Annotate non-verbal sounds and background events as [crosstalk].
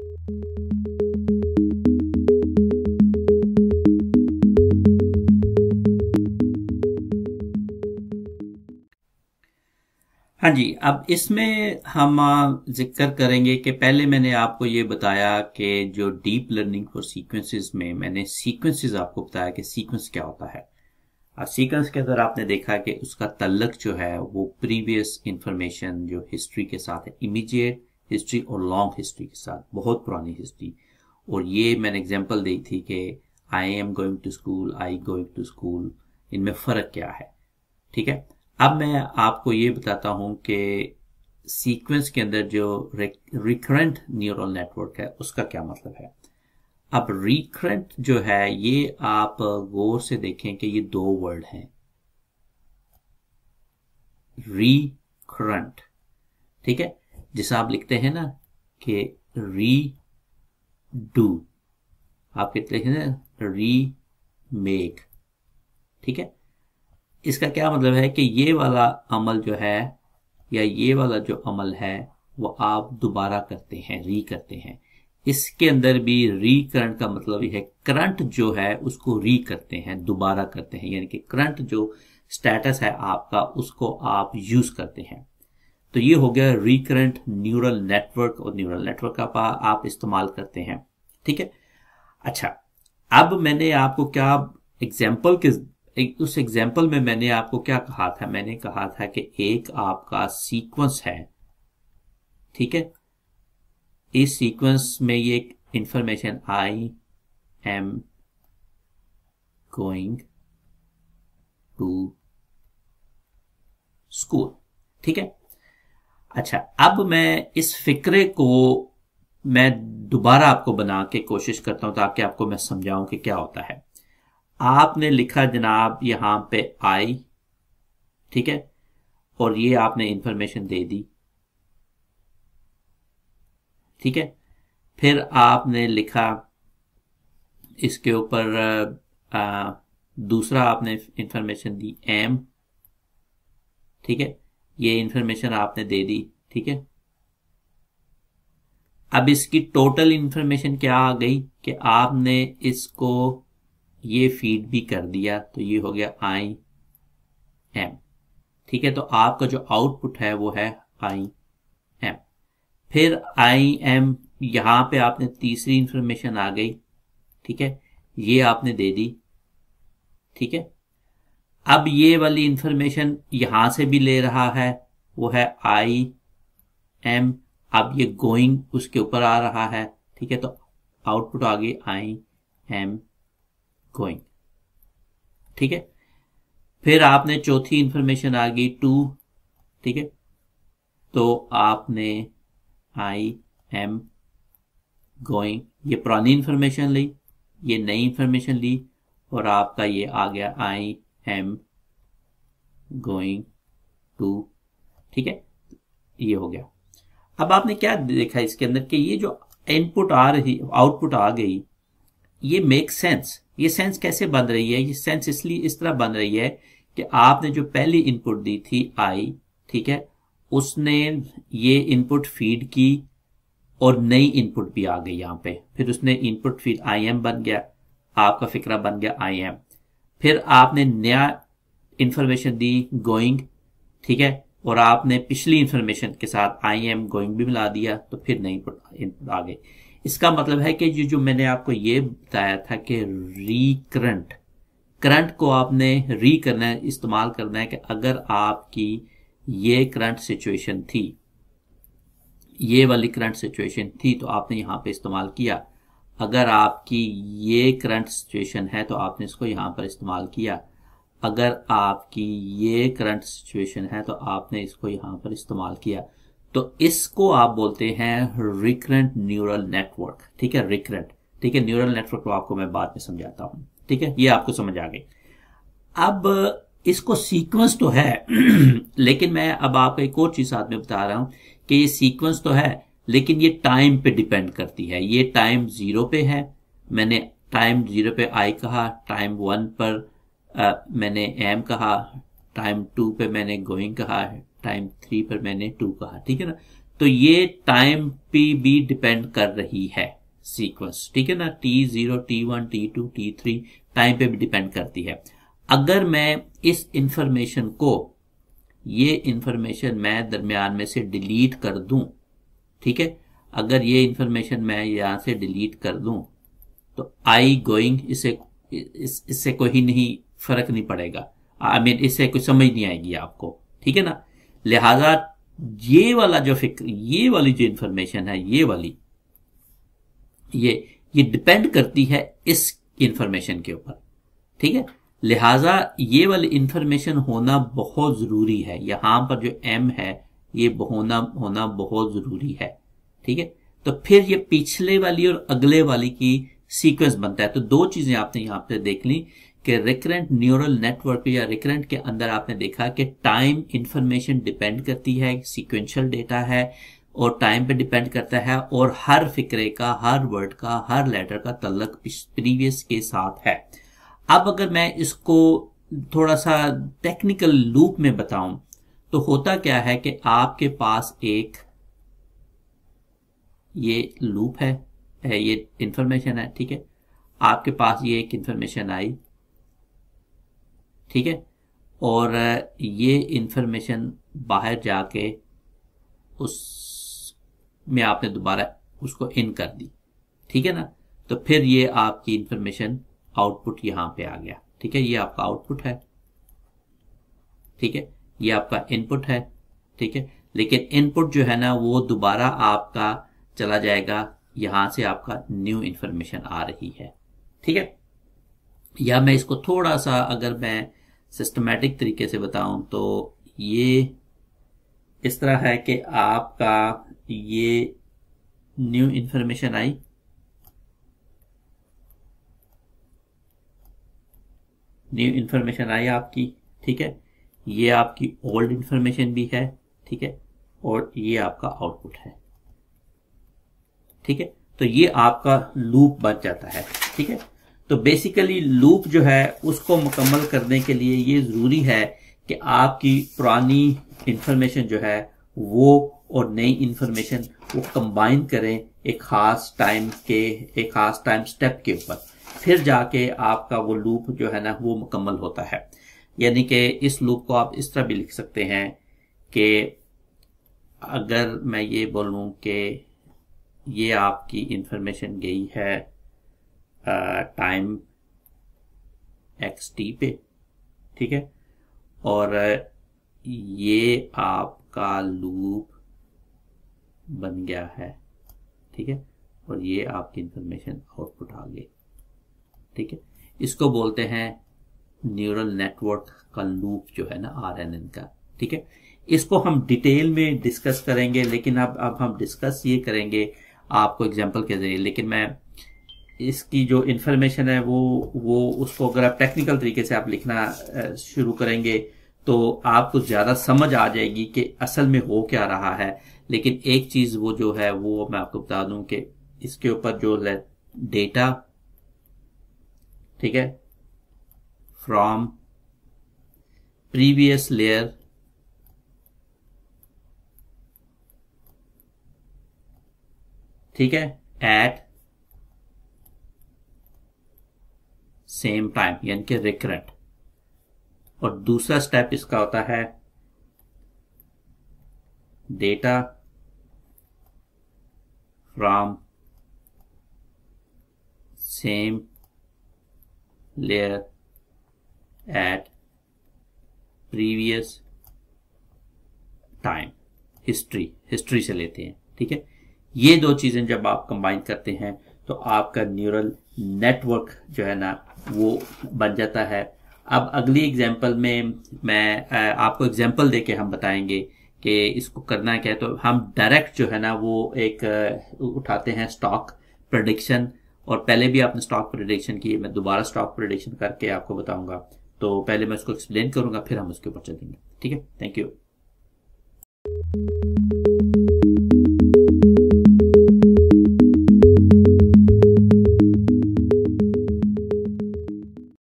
हाँ जी अब इसमें हम जिक्र करेंगे कि पहले मैंने आपको ये बताया कि जो डीप लर्निंग फॉर सीक्वेंसेस में मैंने सीक्वेंसेस आपको बताया कि सीक्वेंस क्या होता है अब सीक्वेंस के अंदर आपने देखा कि उसका तल्लक जो है वो प्रीवियस इंफॉर्मेशन जो हिस्ट्री के साथ है हिस्ट्री और लॉन्ग हिस्ट्री के साथ बहुत पुरानी हिस्ट्री और ये मैंने एग्जाम्पल दी थी कि I am going to school I going to school इनमें फ़र्क क्या है ठीक है अब मैं आपको ये बताता हूं कि सीक्वेंस के अंदर जो रिकरेंट न्यूरल नेटवर्क है उसका क्या मतलब है अब रिकरेंट जो है ये आप गौर से देखें कि ये दो वर्ड हैं रिकरेंट ठीक है जिसे आप लिखते हैं ना कि री डू आप कहते हैं री मेक ठीक है इसका क्या मतलब है कि ये वाला अमल जो है या ये वाला जो अमल है वो आप दोबारा करते हैं री करते हैं इसके अंदर भी री करंट का मतलब यह है करंट जो है उसको री करते हैं दोबारा करते हैं यानी कि करंट जो स्टेटस है आपका उसको आप यूज करते हैं तो ये हो गया रिकरेंट न्यूरल नेटवर्क और न्यूरल नेटवर्क का आप इस्तेमाल करते हैं ठीक है अच्छा अब मैंने आपको क्या एग्जाम्पल के उस एग्जाम्पल में मैंने आपको क्या कहा था मैंने कहा था कि एक आपका सीक्वेंस है ठीक है इस सीक्वेंस में ये information I am going to school ठीक है अच्छा अब मैं इस फिक्रे को मैं दोबारा आपको बना के कोशिश करता हूं ताकि आपको मैं समझाऊं कि क्या होता है आपने लिखा जनाब यहां पे आई ठीक है और ये आपने इंफॉर्मेशन दे दी ठीक है फिर आपने लिखा इसके ऊपर दूसरा आपने इंफॉर्मेशन दी एम ठीक है ये इंफॉर्मेशन आपने दे दी ठीक है अब इसकी टोटल इंफॉर्मेशन क्या आ गई कि आपने इसको ये फीड भी कर दिया तो ये हो गया आई एम ठीक है तो आपका जो आउटपुट है वो है आई एम फिर आई एम यहां पे आपने तीसरी इंफॉर्मेशन आ गई ठीक है ये आपने दे दी ठीक है अब ये वाली इंफॉर्मेशन यहां से भी ले रहा है वो है आई एम अब ये गोइंग उसके ऊपर आ रहा है ठीक है तो आउटपुट आ गई आई एम गोइंग ठीक है फिर आपने चौथी इंफॉर्मेशन आ गई टू ठीक है तो आपने आई एम गोइंग ये पुरानी इंफॉर्मेशन ली ये नई इंफॉर्मेशन ली और आपका ये आ गया आई एम गोइंग टू ठीक है ये हो गया अब आपने क्या देखा इसके अंदर कि ये जो इनपुट आ रही आउटपुट आ गई ये मेक सेंस ये सेंस कैसे बन रही है ये सेंस इसलिए इस तरह बन रही है कि आपने जो पहली इनपुट दी थी आई ठीक है उसने ये इनपुट फीड की और नई इनपुट भी आ गई यहां पे फिर उसने इनपुट फीड आई एम बन गया आपका फिक्रा बन गया आई एम फिर आपने नया इंफॉर्मेशन दी गोइंग ठीक है और आपने पिछली इंफॉर्मेशन के साथ आई एम गोइंग भी मिला दिया तो फिर नहीं इनपुट आ गए इसका मतलब है कि ये जो मैंने आपको ये बताया था कि रीकरंट करंट को आपने री करना है इस्तेमाल करना है कि अगर आपकी ये करंट सिचुएशन थी ये वाली करंट सिचुएशन थी तो आपने यहां पे इस्तेमाल किया अगर आपकी ये करंट सिचुएशन है तो आपने इसको यहाँ पर इस्तेमाल किया अगर आपकी ये करंट सिचुएशन है तो आपने इसको यहाँ पर इस्तेमाल किया तो इसको आप बोलते हैं रिकरेंट न्यूरल नेटवर्क ठीक है रिकरेंट ठीक है न्यूरल नेटवर्क को आपको मैं बाद में समझाता हूँ ठीक है ये आपको समझ आ गई अब इसको सीक्वेंस तो है [clears throat] लेकिन मैं अब आपको एक और चीज साथ में बता रहा हूं कि ये सीक्वेंस तो है लेकिन ये टाइम पे डिपेंड करती है ये टाइम जीरो पे है मैंने टाइम जीरो पे आई कहा टाइम वन पर आ, मैंने एम कहा टाइम टू पे मैंने गोइंग कहा टाइम थ्री पर मैंने टू कहा ठीक है ना तो ये टाइम पे भी डिपेंड कर रही है सीक्वेंस ठीक है ना T zero T one T two T three time पे भी डिपेंड करती है अगर मैं इस इंफॉर्मेशन को ये इंफॉर्मेशन मैं दरमियान में से डिलीट कर दूं ठीक है अगर ये इंफॉर्मेशन मैं यहां से डिलीट कर दूं तो आई गोइंग इसे इस, इससे कोई नहीं फर्क नहीं पड़ेगा आई I मीन mean, इससे कुछ समझ नहीं आएगी आपको ठीक है ना लिहाजा ये वाला जो फिक्र ये वाली जो इंफॉर्मेशन है ये वाली ये ये डिपेंड करती है इस इंफॉर्मेशन के ऊपर ठीक है लिहाजा ये वाली इंफॉर्मेशन होना बहुत जरूरी है यहां पर जो एम है ये होना होना बहुत जरूरी है ठीक है तो फिर ये पिछले वाली और अगले वाली की सीक्वेंस बनता है तो दो चीजें आपने यहां पे देख ली कि रिकरेंट न्यूरल नेटवर्क या रिकरेंट के अंदर आपने देखा कि टाइम इंफॉर्मेशन डिपेंड करती है सिक्वेंशल डेटा है और टाइम पे डिपेंड करता है और हर फिक्रे का हर वर्ड का हर लेटर का तलक प्रीवियस के साथ है अब अगर मैं इसको थोड़ा सा टेक्निकल लूप में बताऊं तो होता क्या है कि आपके पास एक ये लूप है ये इंफॉर्मेशन है ठीक है आपके पास ये एक इंफॉर्मेशन आई ठीक है और ये इंफॉर्मेशन बाहर जाके उस में आपने दोबारा उसको इन कर दी ठीक है ना तो फिर ये आपकी इंफॉर्मेशन आउटपुट यहां पे आ गया ठीक है ये आपका आउटपुट है ठीक है ये आपका इनपुट है ठीक है लेकिन इनपुट जो है ना वो दोबारा आपका चला जाएगा यहां से आपका न्यू इन्फॉर्मेशन आ रही है ठीक है या मैं इसको थोड़ा सा अगर मैं सिस्टमेटिक तरीके से बताऊं तो ये इस तरह है कि आपका ये न्यू इन्फॉर्मेशन आई न्यू इन्फॉर्मेशन आई आपकी ठीक है ये आपकी ओल्ड इंफॉर्मेशन भी है ठीक है और ये आपका आउटपुट है ठीक है तो ये आपका लूप बच जाता है ठीक है तो बेसिकली लूप जो है उसको मुकम्मल करने के लिए ये जरूरी है कि आपकी पुरानी इंफॉर्मेशन जो है वो और नई इंफॉर्मेशन वो कंबाइन करें एक खास टाइम के एक खास टाइम स्टेप के ऊपर फिर जाके आपका वो लूप जो है ना वो मुकम्मल होता है यानी कि इस लूप को आप इस तरह भी लिख सकते हैं कि अगर मैं ये बोलूं कि ये आपकी इंफॉर्मेशन गई है टाइम एक्स टी पे ठीक है और ये आपका लूप बन गया है ठीक है और ये आपकी इंफॉर्मेशन आउटपुट आ गई ठीक है इसको बोलते हैं न्यूरल नेटवर्क का लूप जो है ना आरएनएन का ठीक है इसको हम डिटेल में डिस्कस करेंगे लेकिन अब अब हम डिस्कस ये करेंगे आपको एग्जांपल के जरिए लेकिन मैं इसकी जो इंफॉर्मेशन है वो वो उसको अगर आप टेक्निकल तरीके से आप लिखना शुरू करेंगे तो आपको ज़्यादा समझ आ जाएगी कि असल में हो क्या रहा है लेकिन एक चीज़ वो जो है वो मैं आपको बता दूं कि इसके ऊपर जो डेटा ठीक है from previous layer ठीक है एट सेम टाइम यानी कि रिकरेंट और दूसरा स्टेप इसका होता है data from same layer at previous time history history से लेते हैं ठीक है ये दो चीजें जब आप कंबाइन करते हैं तो आपका न्यूरल नेटवर्क जो है ना वो बन जाता है अब अगली एग्जाम्पल में मैं आपको एग्जाम्पल देके हम बताएंगे कि इसको करना क्या है तो हम डायरेक्ट जो है ना वो एक उठाते हैं स्टॉक प्रडिक्शन और पहले भी आपने स्टॉक प्रडिक्शन की मैं दोबारा स्टॉक प्रडिक्शन करके आपको बताऊंगा तो पहले मैं उसको एक्सप्लेन करूंगा फिर हम उसके ऊपर चलेंगे ठीक है थैंक यू